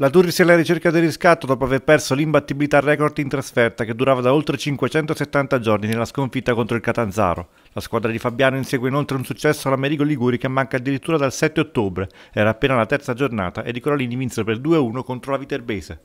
La Turris è alla ricerca del riscatto dopo aver perso l'imbattibilità record in trasferta che durava da oltre 570 giorni nella sconfitta contro il Catanzaro. La squadra di Fabiano insegue inoltre un successo all'Americo Liguri che manca addirittura dal 7 ottobre, era appena la terza giornata e i Corolini vinsero per 2-1 contro la Viterbese.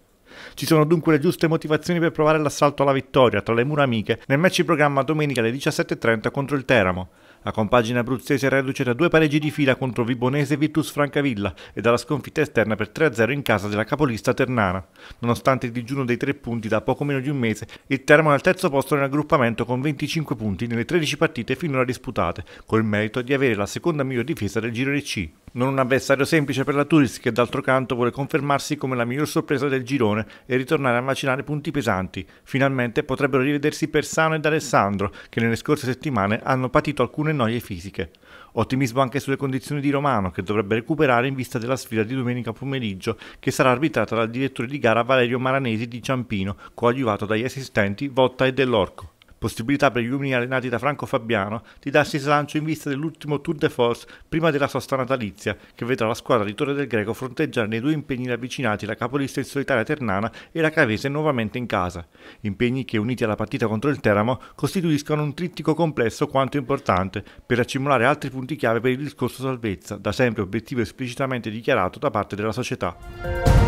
Ci sono dunque le giuste motivazioni per provare l'assalto alla vittoria tra le mura amiche nel match in programma domenica alle 17.30 contro il Teramo. La compagine abruzzese è reduce da due pareggi di fila contro Vibonese e Virtus Francavilla e dalla sconfitta esterna per 3-0 in casa della capolista Ternana. Nonostante il digiuno dei tre punti da poco meno di un mese, il Teramo è al terzo posto nel raggruppamento con 25 punti nelle 13 partite finora disputate, col merito di avere la seconda miglior difesa del giro di C. Non un avversario semplice per la Turis che d'altro canto vuole confermarsi come la miglior sorpresa del girone e ritornare a macinare punti pesanti. Finalmente potrebbero rivedersi Persano ed Alessandro che nelle scorse settimane hanno patito alcune noie fisiche. Ottimismo anche sulle condizioni di Romano che dovrebbe recuperare in vista della sfida di domenica pomeriggio che sarà arbitrata dal direttore di gara Valerio Maranesi di Ciampino coadiuvato dagli assistenti Votta e Dell'Orco possibilità per gli uomini allenati da Franco Fabiano di darsi slancio in vista dell'ultimo Tour de Force prima della sosta natalizia, che vedrà la squadra di Torre del Greco fronteggiare nei due impegni ravvicinati la capolista in solitaria Ternana e la Cavese nuovamente in casa. Impegni che, uniti alla partita contro il Teramo, costituiscono un trittico complesso quanto importante per accumulare altri punti chiave per il discorso salvezza, da sempre obiettivo esplicitamente dichiarato da parte della società.